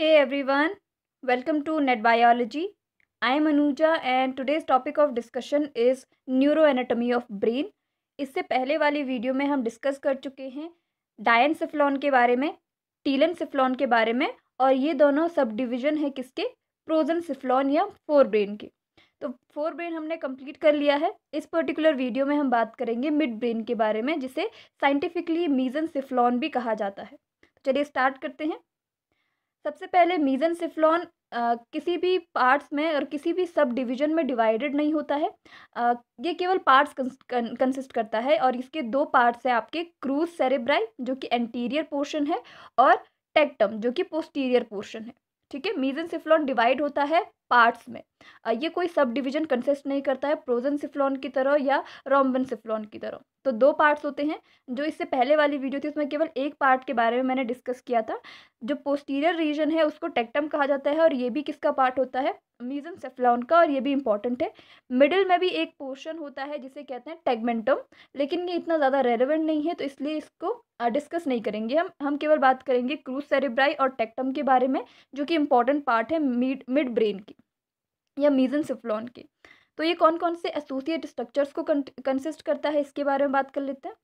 Hey everyone, welcome to Net Biology. I am Anuja and today's topic of discussion is neuroanatomy of brain. इससे पहले वाली video में हम discuss कर चुके हैं डायन सिफ्लॉन के बारे में टीलन सिफ्लॉन के बारे में और ये दोनों सब डिविजन है किसके प्रोजन सिफ्लॉन या फोर ब्रेन के तो फोर ब्रेन हमने कंप्लीट कर लिया है इस पर्टिकुलर वीडियो में हम बात करेंगे मिड ब्रेन के बारे में जिसे साइंटिफिकली मीजन सिफ्लॉन भी कहा जाता है तो चलिए स्टार्ट करते हैं सबसे पहले मीज़न सिफ्लॉन किसी भी पार्ट्स में और किसी भी सब डिवीज़न में डिवाइडेड नहीं होता है आ, ये केवल पार्ट्स कंसिस्ट करता है और इसके दो पार्ट्स हैं आपके क्रूज सेरेब्राई जो कि एंटीरियर पोर्शन है और टेक्टम जो कि पोस्टीरियर पोर्शन है ठीक है मीजन सिफ्लॉन डिवाइड होता है पार्ट्स में ये कोई सब डिविजन कंसिस्ट नहीं करता है प्रोजन सिफ्लॉन की तरह या रोमबन सिफ्लॉन की तरह तो दो पार्ट्स होते हैं जो इससे पहले वाली वीडियो थी उसमें केवल एक पार्ट के बारे में मैंने डिस्कस किया था जो पोस्टीरियर रीजन है उसको टेक्टम कहा जाता है और ये भी किसका पार्ट होता है मीजम सेफलॉन का और ये भी इंपॉर्टेंट है मिडिल में भी एक पोर्शन होता है जिसे कहते हैं टेगमेंटम लेकिन ये इतना ज़्यादा रेलिवेंट नहीं है तो इसलिए इसको डिस्कस नहीं करेंगे हम हम केवल बात करेंगे क्रूज सेरेब्राई और टेक्टम के बारे में जो कि इंपॉर्टेंट पार्ट है मिड मिड ब्रेन की या मीजन सेफलॉन की तो ये कौन कौन से एसोसिएट स्ट्रक्चर्स को कंसिस्ट करता है इसके बारे में बात कर लेते हैं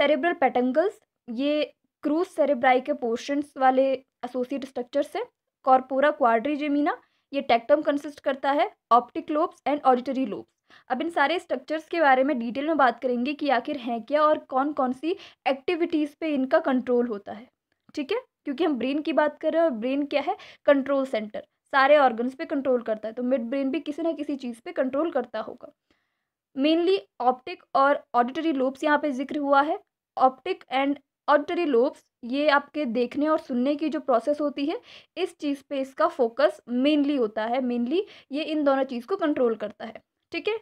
सेरेब्रल पेटेंगल्स ये क्रूज सेरेब्राई के पोर्शंस वाले एसोसिएट स्ट्रक्चर्स है कॉर्पोरा क्वाड्रीजेमिना ये टेक्टम कंसिस्ट करता है optic lobes and auditory lobes अब इन सारे स्ट्रक्चर्स के बारे में डिटेल में बात करेंगे कि आखिर हैं क्या और कौन कौन सी एक्टिविटीज़ पे इनका कंट्रोल होता है ठीक है क्योंकि हम ब्रेन की बात कर रहे हैं और ब्रेन क्या है कंट्रोल सेंटर सारे ऑर्गन्स पे कंट्रोल करता है तो मिड ब्रेन भी किसी ना किसी चीज़ पे कंट्रोल करता होगा मेनली ऑप्टिक और ऑडिटरी लोब्स यहाँ पे जिक्र हुआ है ऑप्टिक एंड ऑडिटरी लोब्स ये आपके देखने और सुनने की जो प्रोसेस होती है इस चीज़ पे इसका फोकस मेनली होता है मेनली ये इन दोनों चीज़ को कंट्रोल करता है ठीक है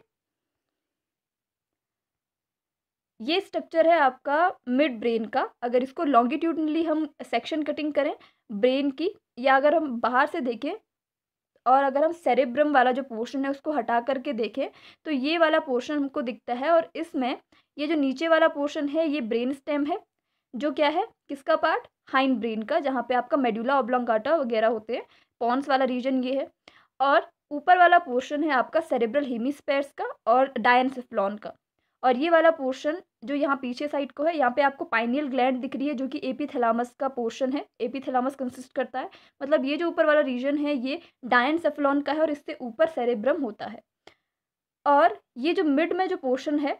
ये स्ट्रक्चर है आपका मिड ब्रेन का अगर इसको लॉन्गिट्यूडनली हम सेक्शन कटिंग करें ब्रेन की या अगर हम बाहर से देखें और अगर हम सेरेब्रम वाला जो पोर्शन है उसको हटा करके देखें तो ये वाला पोर्शन हमको दिखता है और इसमें ये जो नीचे वाला पोर्शन है ये ब्रेन स्टेम है जो क्या है किसका पार्ट हाइंड ब्रेन का जहाँ पे आपका मेड्यूला ओब्लोंगाटा वगैरह होते हैं पॉन्स वाला रीजन ये है और ऊपर वाला पोर्शन है आपका सेरेब्रल हेमिस्पेयर्स का और सेफलॉन का और ये वाला पोर्शन जो यहाँ पीछे साइड को है यहाँ पे आपको पाइनियल ग्लैंड दिख रही है जो कि एपीथैलामस का पोर्शन है एपीथैलामस कंसिस्ट करता है मतलब ये जो ऊपर वाला रीजन है ये सेफलॉन का है और इससे ऊपर सेरेब्रम होता है और ये जो मिड में जो पोर्शन है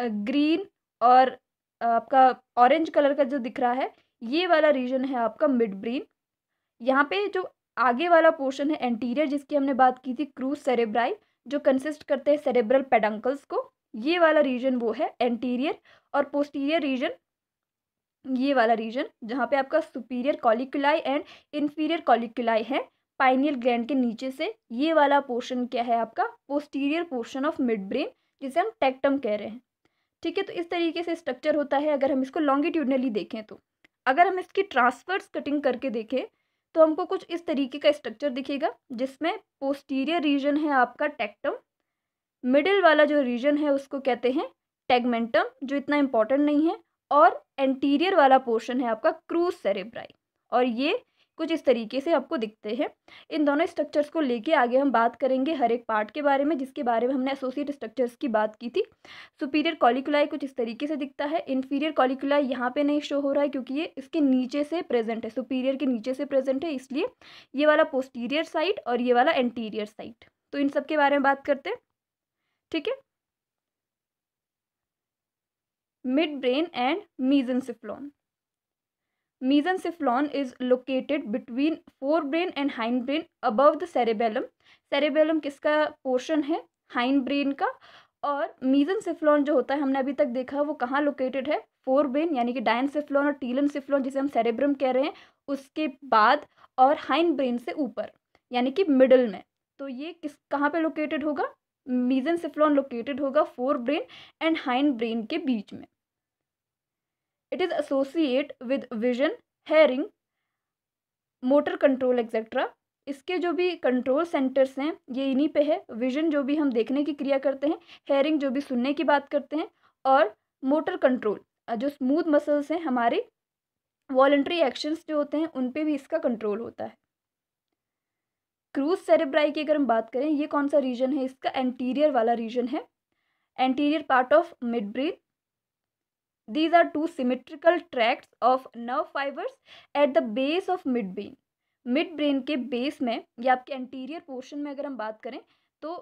ग्रीन और आपका ऑरेंज कलर का जो दिख रहा है ये वाला रीजन है आपका मिड ब्रेन यहाँ पे जो आगे वाला पोर्शन है एंटीरियर जिसकी हमने बात की थी क्रूज सेरेब्राई जो कंसिस्ट करते हैं सेरेब्रल पेडंकल्स को ये वाला रीजन वो है एंटीरियर और पोस्टीरियर रीजन ये वाला रीजन जहाँ पे आपका superior colliculi and inferior colliculi है पाइनियल ग्लैंड के नीचे से ये वाला पोर्शन क्या है आपका posterior portion of midbrain जिसे हम टेक्टम कह रहे हैं ठीक है तो इस तरीके से स्ट्रक्चर होता है अगर हम इसको लॉन्गिट्यूडनली देखें तो अगर हम इसकी ट्रांसफर्स कटिंग करके देखें तो हमको कुछ इस तरीके का स्ट्रक्चर दिखेगा जिसमें पोस्टीरियर रीजन है आपका टेक्टम मिडिल वाला जो रीजन है उसको कहते हैं टेगमेंटम जो इतना इम्पॉर्टेंट नहीं है और एंटीरियर वाला पोर्शन है आपका क्रूज सेरेब्राई और ये कुछ इस तरीके से आपको दिखते हैं इन दोनों स्ट्रक्चर्स को लेके आगे हम बात करेंगे हर एक पार्ट के बारे में जिसके बारे में हमने एसोसिएट स्ट्रक्चर्स की बात की थी सुपीरियर कॉलिकुलाई कुछ इस तरीके से दिखता है इन्फीरियर कॉलिकुलाई यहाँ पे नहीं शो हो रहा है क्योंकि ये इसके नीचे से प्रेजेंट है सुपीरियर के नीचे से प्रेजेंट है इसलिए ये वाला पोस्टीरियर साइट और ये वाला एंटीरियर साइट तो इन सब के बारे में बात करते हैं ठीक है midbrain and mesencephalon is located between forebrain and hindbrain above the cerebellum cerebellum किसका पोर्शन है हाइन ब्रेन का और मीजन सिफ्लॉन जो होता है हमने अभी तक देखा वो कहाँ लोकेटेड है फोरब्रेन यानी कि डायन सिफ्लॉन और टीलन सिफ्लॉन जिसे हम सेरेब्रम कह रहे हैं उसके बाद और हाइन ब्रेन से ऊपर यानी कि मिडल में तो ये किस कहाँ पे लोकेटेड होगा मीजन सिफ्लॉन लोकेटेड होगा forebrain and hindbrain के बीच में it is associate with vision hearing motor control etcetera इसके जो भी कंट्रोल सेंटर्स हैं ये इन्हीं पे है विजन जो भी हम देखने की क्रिया करते हैं हेयरिंग जो भी सुनने की बात करते हैं और मोटर कंट्रोल जो स्मूथ मसल्स हैं हमारे वॉलेंट्री एक्शंस जो होते हैं उन पे भी इसका कंट्रोल होता है क्रूज सेरेब्राई की अगर हम बात करें ये कौन सा रीजन है इसका एंटीरियर वाला रीजन है anterior part of midbrain These are two symmetrical tracts of nerve fibers at the base of midbrain. Brain के बेस में या आपके एंटीरियर पोर्शन में अगर हम बात करें तो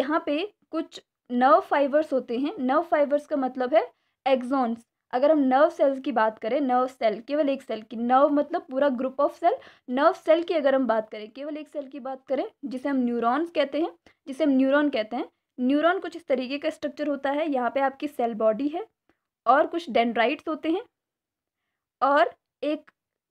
यहाँ पे कुछ नर्व फाइबर्स होते हैं नर्व फाइबर्स का मतलब है एग्जॉन्स अगर हम नर्व सेल्स की बात करें नर्व सेल केवल एक सेल की नर्व मतलब पूरा group of cell nerve cell की अगर हम बात करें केवल एक सेल की बात करें जिसे हम न्यूरॉन्स कहते हैं जिसे हम न्यूरॉन कहते हैं न्यूरॉन कुछ इस तरीके का स्ट्रक्चर होता है यहाँ पे आपकी सेल बॉडी है और कुछ डेंड्राइट्स होते हैं और एक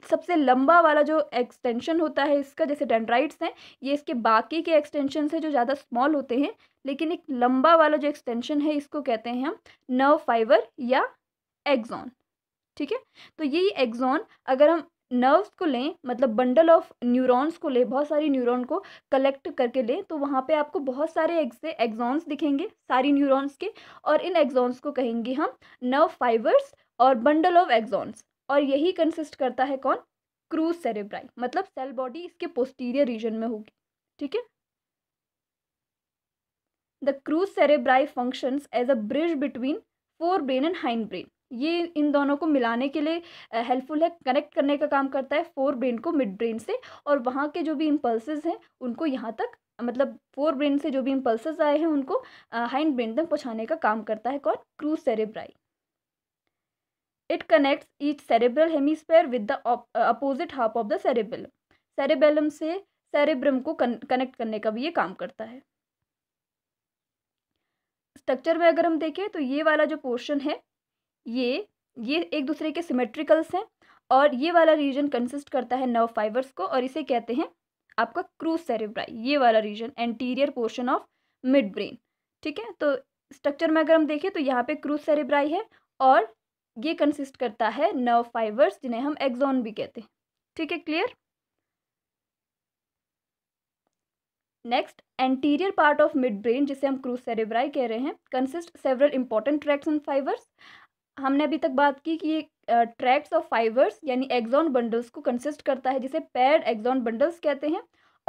सबसे लंबा वाला जो एक्सटेंशन होता है इसका जैसे डेंड्राइट्स हैं ये इसके बाकी के एक्सटेंशन से जो ज़्यादा स्मॉल होते हैं लेकिन एक लंबा वाला जो एक्सटेंशन है इसको कहते हैं हम नर्व फाइबर या एग्जॉन ठीक है तो ये एग्जॉन अगर हम नर्व्स को लें मतलब बंडल ऑफ न्यूरॉन्स को लें बहुत सारी न्यूरॉन को कलेक्ट करके लें तो वहाँ पे आपको बहुत सारे एग्जॉन्स दिखेंगे सारी न्यूरॉन्स के और इन एग्जॉन्स को कहेंगे हम नर्व फाइबर्स और बंडल ऑफ एग्जॉन्स और यही कंसिस्ट करता है कौन क्रूज सेरेब्राई मतलब सेल बॉडी इसके पोस्टीरियर रीजन में होगी ठीक है the crus cerebri functions as a bridge between forebrain and hindbrain ये इन दोनों को मिलाने के लिए हेल्पफुल है कनेक्ट करने का काम करता है फोर ब्रेन को मिड ब्रेन से और वहाँ के जो भी इम्पल्सेज हैं उनको यहाँ तक मतलब फोर ब्रेन से जो भी इम्पल्सेज आए हैं उनको हाइंड ब्रेन तक पहुँचाने का काम करता है कौन crus cerebri it connects each cerebral hemisphere with the opposite half of the cerebellum cerebellum से सेरेब्रम को कनेक्ट करने का भी ये काम करता है स्ट्रक्चर में अगर हम देखें तो ये वाला जो पोर्शन है ये ये एक दूसरे के सिमेट्रिकल्स हैं और ये वाला रीजन कंसिस्ट करता है नर्व फाइबर्स को और इसे कहते हैं आपका क्रूज सेरेब्राई ये वाला region anterior portion of midbrain ठीक है तो स्ट्रक्चर में अगर हम देखें तो यहाँ पे क्रूज सेरेब्राई है और ये कंसिस्ट करता है नर्व फाइबर्स जिन्हें हम एक्जॉन भी कहते हैं ठीक है clear next anterior part of midbrain जिसे हम क्रूज सेरेब्राई कह रहे हैं consist several important tracts and fibres हमने अभी तक बात की कि ये ट्रैक्स ऑफ फाइबर्स यानी एग्जॉन बंडल्स को कंसिस्ट करता है जिसे पैड एग्जॉन बंडल्स कहते हैं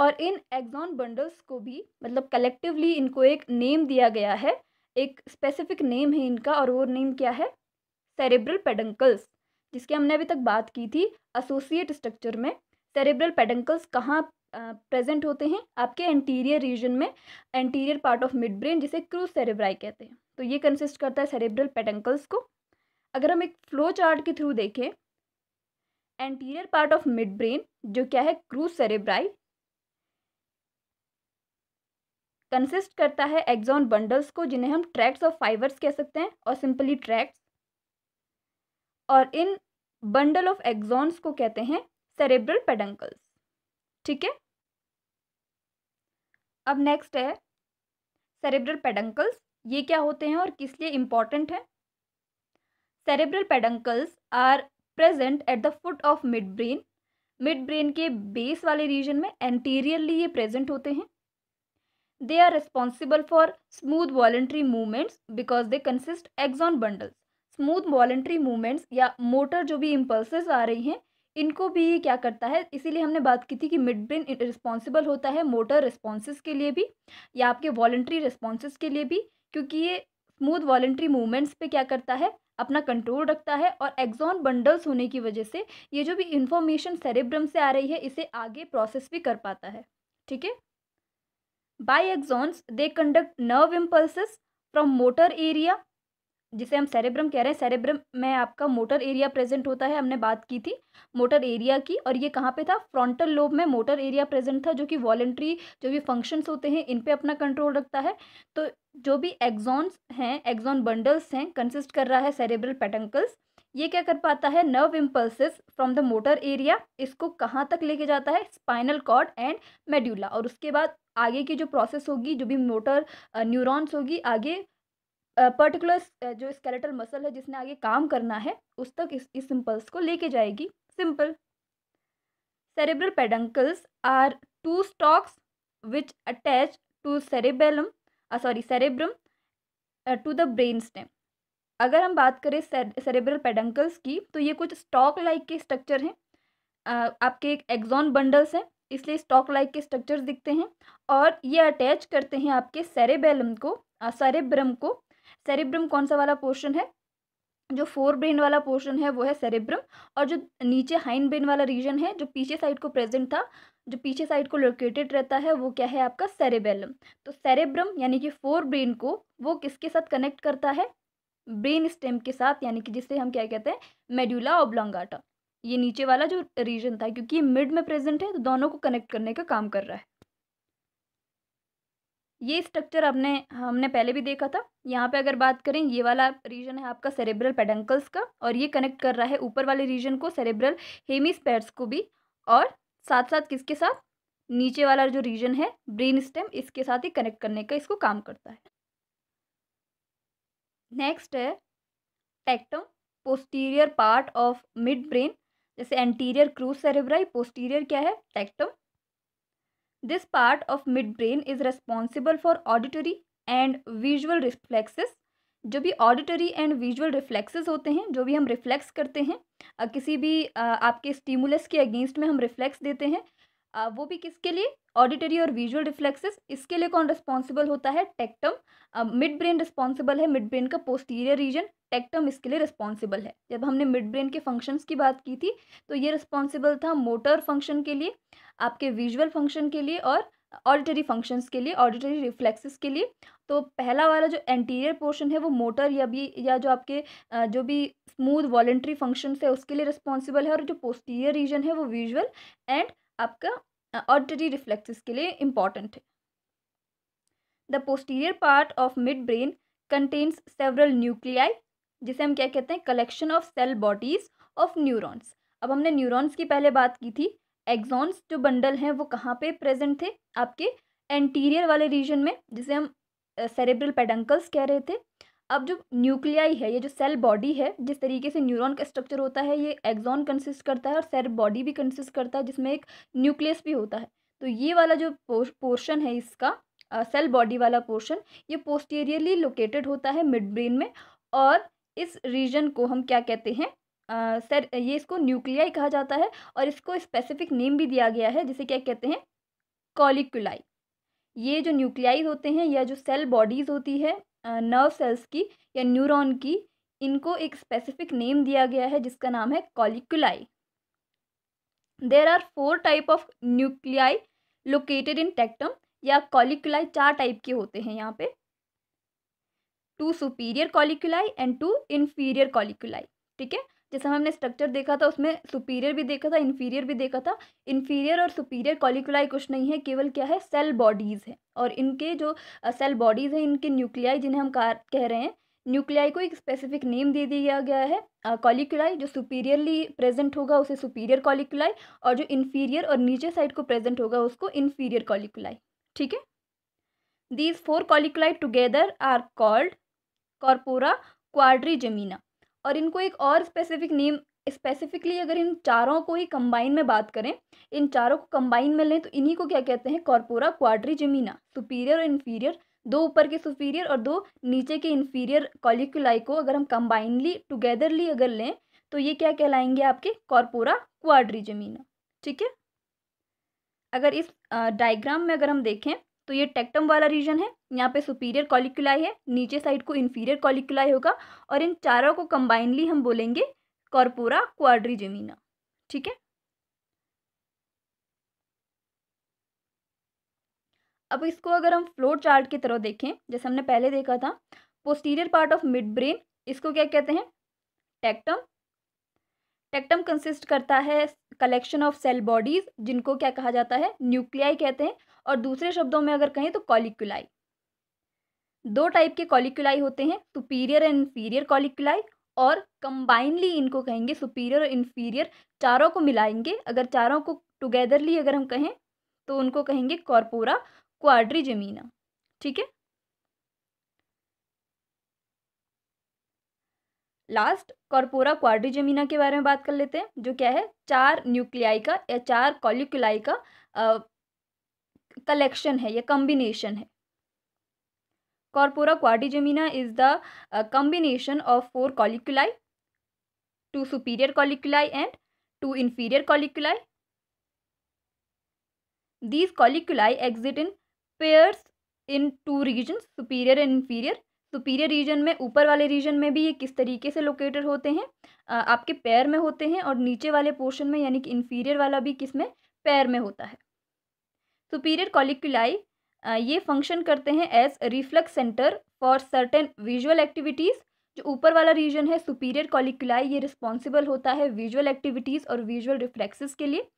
और इन एग्जॉन बंडल्स को भी मतलब कलेक्टिवली इनको एक नेम दिया गया है एक स्पेसिफिक नेम है इनका और वो नेम क्या है सेरेब्रल पेडंकल्स जिसकी हमने अभी तक बात की थी एसोसिएट स्ट्रक्चर में सेरेब्रल पेडंकल्स कहाँ प्रेजेंट होते हैं आपके एंटीरियर रीजन में anterior part of midbrain जिसे क्रूज सेरेब्राई कहते हैं तो ये कंसिस्ट करता है सेरेब्रल पेडंकल्स को अगर हम एक फ्लो चार्ट के थ्रू देखें anterior part of midbrain जो क्या है क्रूज सेरेब्राई कंसिस्ट करता है एग्जॉन बंडल्स को जिन्हें हम ट्रैक्स ऑफ फाइबर्स कह सकते हैं और सिंपली ट्रैक्स और इन बंडल ऑफ एग्जॉन्स को कहते हैं सेरेब्रल पेडंकल्स ठीक है अब नेक्स्ट है सेरेब्रल पेडंकल्स ये क्या होते हैं और किस लिए इम्पॉर्टेंट है cerebral peduncles are present at the foot of midbrain midbrain के बेस वाले रीजन में एंटीरियरली ये प्रेजेंट होते हैं they are responsible for smooth voluntary movements because they consist axon bundles smooth voluntary movements या motor जो भी इम्पल्सेस आ रही हैं इनको भी क्या करता है इसीलिए हमने बात की थी कि मिड ब्रेन रिस्पॉन्सिबल होता है मोटर रिस्पॉन्स के लिए भी या आपके वॉलेंट्री रिस्पॉन्स के लिए भी क्योंकि ये स्मूथ वॉलेंट्री मूवमेंट्स पे क्या करता है अपना कंट्रोल रखता है और एग्जॉन बंडल्स होने की वजह से ये जो भी इंफॉर्मेशन सेरेब्रम से आ रही है इसे आगे प्रोसेस भी कर पाता है ठीक है by axons they conduct nerve impulse from motor area जिसे हम सेरेब्रम कह रहे हैं सेरेब्रम में आपका मोटर एरिया प्रेजेंट होता है हमने बात की थी मोटर एरिया की और ये कहाँ पे था फ्रंटल लोब में मोटर एरिया प्रेजेंट था जो कि वॉलेंट्री जो भी फंक्शंस होते हैं इन पे अपना कंट्रोल रखता है तो जो भी एग्जॉन्स हैं एग्जॉन बंडल्स हैं कंसिस्ट कर रहा है सेरेब्रल पेटंकल्स ये क्या कर पाता है nerve impulse from the motor area इसको कहाँ तक लेके जाता है स्पाइनल कॉर्ड एंड मेड्यूला और उसके बाद आगे की जो प्रोसेस होगी जो भी मोटर न्यूरॉन्स होगी आगे पर्टिकुलर जो स्केलेटल मसल है जिसने आगे काम करना है उस तक इस इस इम्पल्स को लेके जाएगी simple cerebral peduncles are two stalks which attach to cerebellum sorry cerebrum to the brain stem अगर हम बात करें सेरेब्रल पेडंकल्स की तो ये कुछ स्टॉक लाइक के स्ट्रक्चर हैं आपके एक एग्जॉन बंडल्स हैं इसलिए स्टॉक लाइक के स्ट्रक्चर्स दिखते हैं और ये अटैच करते हैं आपके सेरेबेलम को सेरेब्रम को सेरेब्रम कौन सा वाला पोर्शन है जो फोर ब्रेन वाला पोर्शन है वो है सेरेब्रम और जो नीचे हाइन ब्रेन वाला रीजन है जो पीछे साइड को प्रेजेंट था जो पीछे साइड को लोकेटेड रहता है वो क्या है आपका सेरेबेलम तो सेरेब्रम यानी कि फोर ब्रेन को वो किसके साथ कनेक्ट करता है ब्रेन स्टेम के साथ यानी कि जिसे हम क्या कहते हैं मेड्यूला ओब्लॉन्गाटा ये नीचे वाला जो रीजन था क्योंकि ये मिड में प्रेजेंट है तो दोनों को कनेक्ट करने का काम कर रहा है ये स्ट्रक्चर आपने हमने पहले भी देखा था यहाँ पे अगर बात करें ये वाला रीजन है आपका सेरेब्रल पेडंकल्स का और ये कनेक्ट कर रहा है ऊपर वाले रीजन को सेरेब्रल हेमिस को भी और साथ साथ किसके साथ नीचे वाला जो रीजन है ब्रेन स्टेम इसके साथ ही कनेक्ट करने का इसको काम करता है नेक्स्ट है tectum posterior part of midbrain जैसे एंटीरियर क्रूज सेरेब्राई पोस्टीरियर क्या है tectum This part of midbrain is responsible for auditory and visual reflexes. जो भी ऑडिटरी एंड विजुअल रिफ्लेक्सेस होते हैं जो भी हम रिफ्लेक्स करते हैं किसी भी आपके स्टीमुलस के अगेंस्ट में हम रिफ्लेक्स देते हैं वो भी किसके लिए ऑडिटरी और विजुअल रिफ्लेक्सेस इसके लिए कौन रिस्पॉन्सिबल होता है टेक्टम मिड ब्रेन रिस्पॉन्सिबल है मिड ब्रेन का पोस्टीरियर रीजन टेक्टम इसके लिए रिस्पॉन्सिबल है जब हमने मिड ब्रेन के फंक्शंस की बात की थी तो ये रिस्पॉन्सिबल था मोटर फंक्शन के लिए आपके विजुअल फंक्शन के लिए और ऑडिटरी फंक्शंस के लिए ऑडिटरी रिफ्लेक्सेस के लिए तो पहला वाला जो एंटीरियर पोर्शन है वो मोटर या भी या जो आपके जो भी स्मूथ वॉलेंट्री फंक्शंस है उसके लिए रिस्पॉन्सिबल है और जो पोस्टीरियर रीजन है वो विजुअल एंड आपका ऑडिटरी रिफ्लेक्सेस के लिए इम्पॉर्टेंट है the posterior part of midbrain contains several nuclei जिसे हम क्या कहते हैं collection of cell bodies of neurons अब हमने न्यूरोन्स की पहले बात की थी एग्जॉन्स जो बंडल हैं वो कहाँ पे प्रेजेंट थे आपके एंटीरियर वाले रीजन में जिसे हम सेरेब्रल पेडंकल्स कह रहे थे अब जो न्यूक्लियाई है ये जो सेल बॉडी है जिस तरीके से न्यूरॉन का स्ट्रक्चर होता है ये एग्जॉन कंसिस्ट करता है और सेल बॉडी भी कंसिस्ट करता है जिसमें एक न्यूक्लियस भी होता है तो ये वाला जो पोर्शन है इसका सेल uh, बॉडी वाला पोर्शन ये पोस्टीरियरली लोकेटेड होता है मिड ब्रेन में और इस रीजन को हम क्या कहते हैं सर ये इसको न्यूक्लियाई कहा जाता है और इसको स्पेसिफिक नेम भी दिया गया है जिसे क्या कहते हैं कॉलिकुलाई ये जो न्यूक्लियाई होते हैं या जो सेल बॉडीज़ होती है नर्व सेल्स की या न्यूरॉन की इनको एक स्पेसिफिक नेम दिया गया है जिसका नाम है colliculi there are four type of nuclei located in tectum या कॉलिकुलाई चार टाइप के होते हैं यहाँ पे two superior colliculi and two inferior colliculi ठीक है जैसे हमने स्ट्रक्चर देखा था उसमें सुपीरियर भी देखा था इन्फीरियर भी देखा था इन्फीरियर और सुपीरियर कॉलिकुलाई कुछ नहीं है केवल क्या है सेल बॉडीज़ हैं और इनके जो सेल बॉडीज़ हैं इनके न्यूक्लियाई जिन्हें हम कह रहे हैं न्यूक्लियाई को एक स्पेसिफिक नेम दे दिया गया है कॉलिकुलाई जो सुपीरियरली प्रेजेंट होगा उसे सुपीरियर कॉलिकुलाई और जो इन्फीरियर और नीचे साइड को प्रेजेंट होगा उसको इन्फीरियर कॉलिकुलाई ठीक है these four colliculi together are called corpora quadrigemina और इनको एक और स्पेसिफिक नेम स्पेसिफिकली अगर इन चारों को ही कंबाइन में बात करें इन चारों को कंबाइन में लें तो इन्हीं को क्या कहते हैं कॉर्पोरा क्वाड्री जमीना सुपीरियर और इन्फीरियर दो ऊपर के सुपीरियर और दो नीचे के इन्फीरियर कॉलिकुलाई को अगर हम कंबाइनली टुगेदरली अगर लें तो ये क्या कहलाएंगे आपके कॉर्पोरा क्वाड्री जमीना ठीक है अगर इस डायग्राम में अगर हम देखें तो ये टेक्टम वाला रीजन है यहाँ पे सुपीरियर कॉलिकुलाई है नीचे साइड को इन्फीरियर कॉलिकुलाई होगा और इन चारों को कंबाइनली हम बोलेंगे कॉर्पोरा क्वाड्रीजेमिना ठीक है अब इसको अगर हम फ्लो चार्ट की तरह देखें जैसे हमने पहले देखा था posterior part of midbrain इसको क्या कहते हैं टेक्टम टेक्टम कंसिस्ट करता है कलेक्शन ऑफ सेल बॉडीज जिनको क्या कहा जाता है न्यूक्लियाई कहते हैं और दूसरे शब्दों में अगर कहें तो कॉलिकुलाई दो टाइप के कॉलिकुलाई होते हैं सुपीरियर एंड इन्फीरियर कॉलिकुलाई और कंबाइनली इनको कहेंगे सुपीरियर और इन्फीरियर चारों को मिलाएंगे अगर चारों को टुगेदरली अगर हम कहें तो उनको कहेंगे कॉर्पोरा क्वाड्री जमीना ठीक है लास्ट कॉर्पोरा क्वाड्री जमीना के बारे में बात कर लेते हैं जो क्या है चार न्यूक्लियाई का या चार कॉलिकुलाई का कलेक्शन है या कॉम्बिनेशन है corpora quadrigemina is the combination of four colliculi two superior colliculi and two inferior colliculi these colliculi exist in pairs in two region superior and inferior superior region में ऊपर वाले रीजन में भी ये किस तरीके से लोकेटेड होते हैं uh, आपके पैर में होते हैं और नीचे वाले पोर्शन में यानी कि इन्फीरियर वाला भी किस में पैर में होता है सुपीरियर कॉलिकुलाई ये फंक्शन करते हैं as reflex centre for certain visual activities जो ऊपर वाला रीजन है सुपीरियर कॉलिकुलाई ये रिस्पॉन्सिबल होता है विजुअल एक्टिविटीज़ और विजुअल रिफ्लेक्सेस के लिए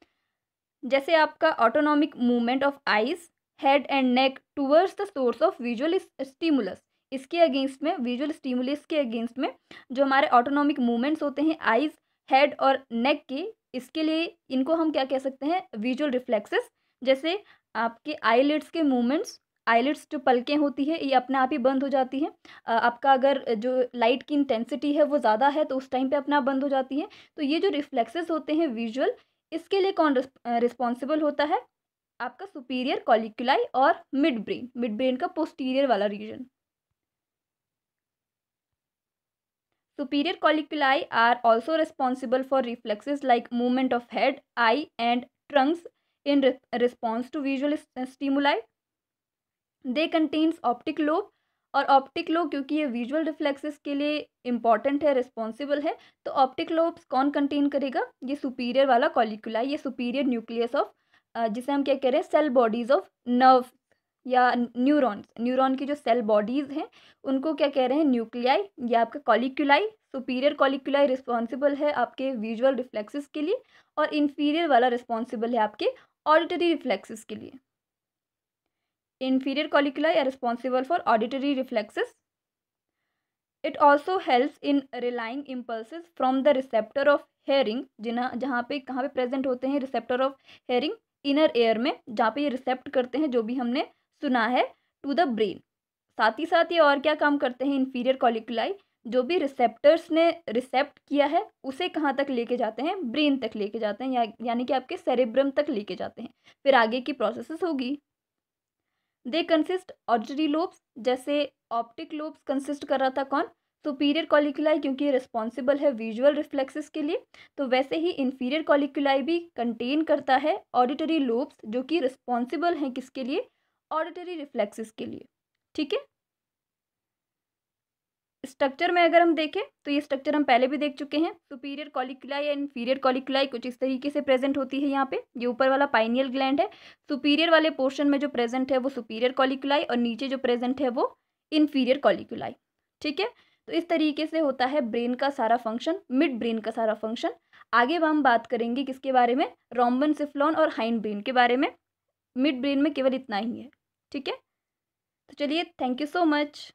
जैसे आपका autonomic movement of eyes head and neck towards the source of visual stimulus इसके अगेंस्ट में विजुअल स्टीमुलस के अगेंस्ट में जो हमारे ऑटोनॉमिक मूवमेंट्स होते हैं आइज हेड और नेक के इसके लिए इनको हम क्या कह सकते हैं विजुअल रिफ्लेक्सेस जैसे आपके आईलेट्स के मूवमेंट्स आईलेट्स जो पलकें होती है ये अपने आप ही बंद हो जाती हैं आपका अगर जो लाइट की इंटेंसिटी है वो ज़्यादा है तो उस टाइम पे अपना बंद हो जाती है तो ये जो रिफ्लेक्सेस होते हैं विजुअल इसके लिए कौन रिस्पॉन्सिबल होता है आपका सुपीरियर कॉलिकुलाई और मिड ब्रेन मिड ब्रेन का पोस्टीरियर वाला region superior colliculi are also responsible for reflexes like movement of head eye and trunks in re response to visual uh, stimuli they contains optic lobe और optic lobe क्योंकि ये visual reflexes के लिए important है responsible है तो optic lobes कौन contain करेगा ये सुपीरियर वाला कॉलिकुला ये सुपीरियर न्यूक्लियस ऑफ जिसे हम क्या कह रहे हैं सेल बॉडीज ऑफ नर्व या न्यूरॉन्स न्यूरॉन की जो सेल बॉडीज़ हैं उनको क्या कह रहे हैं न्यूक्लियाई या आपका कॉलिकुलाई सुपीरियर कॉलिकुलाई रिस्पॉन्सिबल है आपके विजुअल रिफ्लेक्सेस के लिए और इन्फीरियर वाला रिस्पॉन्सिबल है आपके ऑडिटरी रिफ्लेक्सेस के लिए inferior colliculi are responsible for auditory reflexes it also helps in relaying impulse from the receptor of hearing जिन्हा जहाँ पे कहाँ पे प्रेजेंट होते हैं receptor of hearing inner ear में जहाँ पे ये रिसेप्ट करते हैं जो भी हमने सुना है टू द ब्रेन साथ ही साथ ये और क्या काम करते हैं इन्फीरियर कॉलिकुलाई जो भी रिसेप्टर्स ने रिसेप्ट किया है उसे कहाँ तक लेके जाते हैं ब्रेन तक लेके जाते हैं या यानी कि आपके सेरेब्रम तक लेके जाते हैं फिर आगे की प्रोसेस होगी दे कंसिस्ट ऑर्जरी लोब्स जैसे ऑप्टिक लोब्स कंसिस्ट कर रहा था कौन सुपीरियर कॉलिकुलाई क्योंकि ये रिस्पॉन्सिबल है विजुअल रिफ्लेक्सेस के लिए तो वैसे ही इन्फीरियर कॉलिकुलाई भी कंटेन करता है ऑडिटरी लोब्स जो कि रिस्पॉन्सिबल हैं किसके लिए ऑडिटरी रिफ्लेक्सेस के लिए ठीक है स्ट्रक्चर में अगर हम देखें तो ये स्ट्रक्चर हम पहले भी देख चुके हैं सुपीरियर कॉलिकुलाई या इन्फीरियर कॉलिकुलाई कुछ इस तरीके से प्रेजेंट होती है यहाँ पे ये ऊपर वाला पाइनियल ग्लैंड है सुपीरियर वाले पोर्शन में जो प्रेजेंट है वो सुपीरियर कॉलिकुलाई और नीचे जो प्रेजेंट है वो इन्फीरियर कॉलिकुलाई ठीक है तो इस तरीके से होता है ब्रेन का सारा फंक्शन मिड ब्रेन का सारा फंक्शन आगे हम बात करेंगे किसके बारे में रोमबन सिफ्लॉन और हाइन ब्रेन के बारे में मिड ब्रेन में केवल इतना ही है ठीक है तो चलिए थैंक यू सो मच